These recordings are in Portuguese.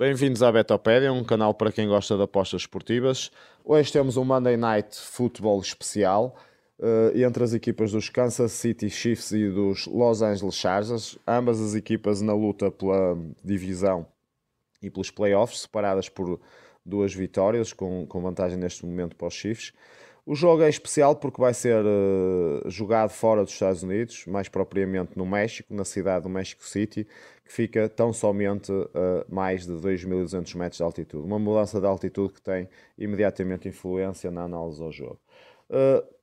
Bem-vindos à Betopédia, um canal para quem gosta de apostas esportivas. Hoje temos um Monday Night Futebol especial uh, entre as equipas dos Kansas City Chiefs e dos Los Angeles Chargers, ambas as equipas na luta pela divisão e pelos playoffs, separadas por duas vitórias, com, com vantagem neste momento para os Chiefs. O jogo é especial porque vai ser uh, jogado fora dos Estados Unidos, mais propriamente no México, na cidade do México City, que fica tão somente a uh, eh, mais de 2.200 metros de altitude. Uma mudança de altitude que tem imediatamente influência na análise ao jogo. Uh,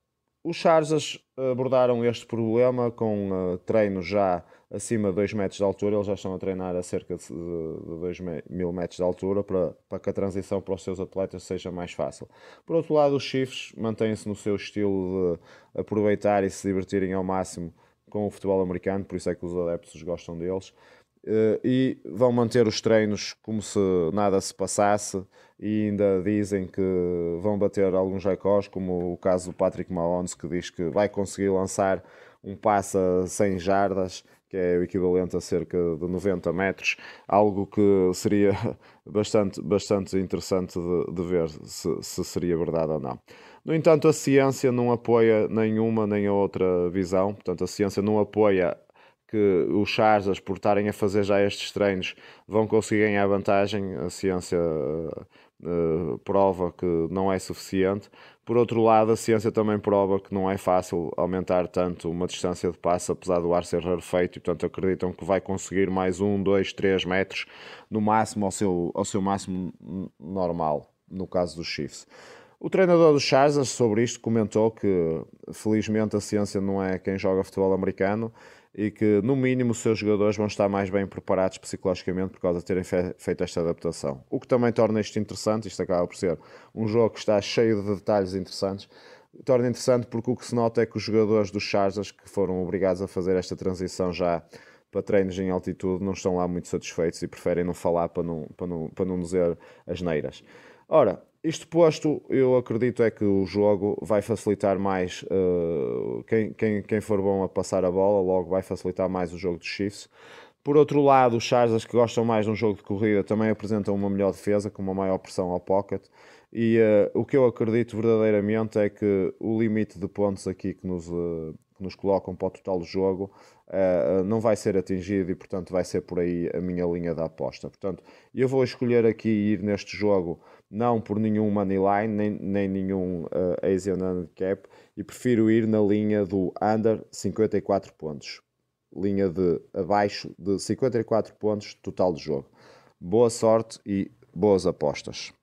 os Charzas abordaram este problema com uh, treino já acima de 2 metros de altura, eles já estão a treinar a cerca de 2 mil metros de altura para, para que a transição para os seus atletas seja mais fácil. Por outro lado, os Chiefs mantêm-se no seu estilo de aproveitar e se divertirem ao máximo com o futebol americano, por isso é que os adeptos gostam deles. Eh, e vão manter os treinos como se nada se passasse e ainda dizem que vão bater alguns recordes, como o caso do Patrick Mahomes, que diz que vai conseguir lançar um passo a 100 jardas, que é o equivalente a cerca de 90 metros, algo que seria bastante, bastante interessante de, de ver se, se seria verdade ou não. No entanto, a ciência não apoia nenhuma nem a outra visão, portanto, a ciência não apoia que os Charizas, por estarem a fazer já estes treinos, vão conseguir ganhar vantagem. A ciência uh, prova que não é suficiente. Por outro lado, a ciência também prova que não é fácil aumentar tanto uma distância de passo, apesar do ar ser rarefeito, e portanto acreditam que vai conseguir mais um, dois, três metros no máximo ao seu, ao seu máximo normal, no caso dos Chiefs. O treinador dos Chargers sobre isto comentou que felizmente a ciência não é quem joga futebol americano e que, no mínimo, os seus jogadores vão estar mais bem preparados psicologicamente por causa de terem fe feito esta adaptação. O que também torna isto interessante, isto acaba por ser um jogo que está cheio de detalhes interessantes, torna interessante porque o que se nota é que os jogadores dos Chargers, que foram obrigados a fazer esta transição já para treinos em altitude, não estão lá muito satisfeitos e preferem não falar para não, para não, para não dizer as neiras. Ora, isto posto, eu acredito é que o jogo vai facilitar mais uh, quem, quem, quem for bom a passar a bola, logo vai facilitar mais o jogo dos Chiefs. Por outro lado, os Chargers que gostam mais de um jogo de corrida também apresentam uma melhor defesa, com uma maior pressão ao pocket. E uh, o que eu acredito verdadeiramente é que o limite de pontos aqui que nos, uh, que nos colocam para o total do jogo uh, não vai ser atingido e, portanto, vai ser por aí a minha linha da aposta. Portanto, eu vou escolher aqui ir neste jogo não por nenhum money line, nem, nem nenhum uh, Asian handicap e prefiro ir na linha do under 54 pontos. Linha de abaixo de 54 pontos total do jogo. Boa sorte e boas apostas.